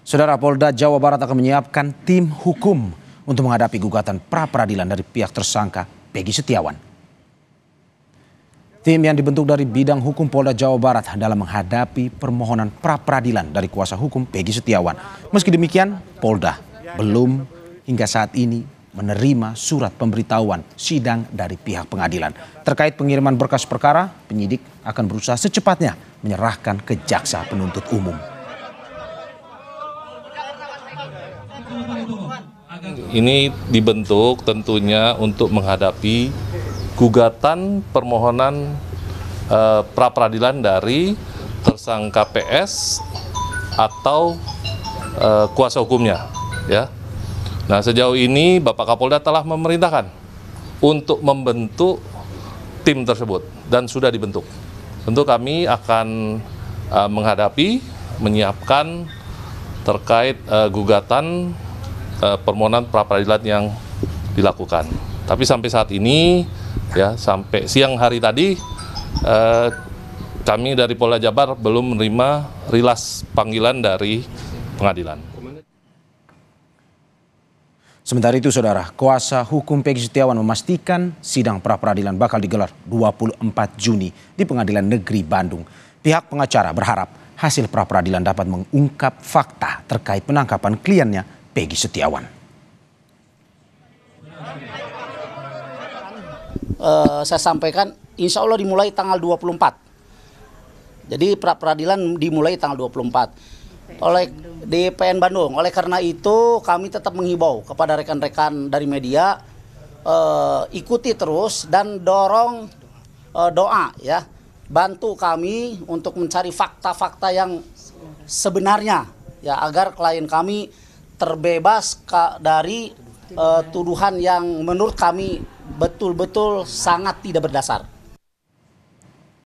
Saudara Polda Jawa Barat akan menyiapkan tim hukum untuk menghadapi gugatan pra peradilan dari pihak tersangka Peggy Setiawan. Tim yang dibentuk dari bidang hukum Polda Jawa Barat dalam menghadapi permohonan pra peradilan dari kuasa hukum Peggy Setiawan. Meski demikian, Polda belum hingga saat ini menerima surat pemberitahuan sidang dari pihak pengadilan. Terkait pengiriman berkas perkara, penyidik akan berusaha secepatnya menyerahkan ke jaksa penuntut umum. Ini dibentuk tentunya untuk menghadapi gugatan permohonan eh, pra peradilan dari tersangka PS atau eh, kuasa hukumnya ya. Nah, sejauh ini Bapak Kapolda telah memerintahkan untuk membentuk tim tersebut dan sudah dibentuk. Tentu kami akan eh, menghadapi menyiapkan terkait eh, gugatan uh, permohonan pra peradilan yang dilakukan. Tapi sampai saat ini ya sampai siang hari tadi uh, kami dari Polda Jabar belum menerima rilas panggilan dari pengadilan. Sementara itu, Saudara, kuasa hukum Peggy Setiawan memastikan sidang pra-peradilan bakal digelar 24 Juni di Pengadilan Negeri Bandung. Pihak pengacara berharap hasil pra-peradilan dapat mengungkap fakta terkait penangkapan kliennya Pegi Setiawan. Uh, saya sampaikan insya Allah dimulai tanggal 24. Jadi pra peradilan dimulai tanggal 24. Oleh di PN Bandung. Oleh karena itu kami tetap menghimbau kepada rekan-rekan dari media uh, ikuti terus dan dorong uh, doa ya. Bantu kami untuk mencari fakta-fakta yang sebenarnya ya agar klien kami terbebas dari uh, tuduhan yang menurut kami betul-betul sangat tidak berdasar.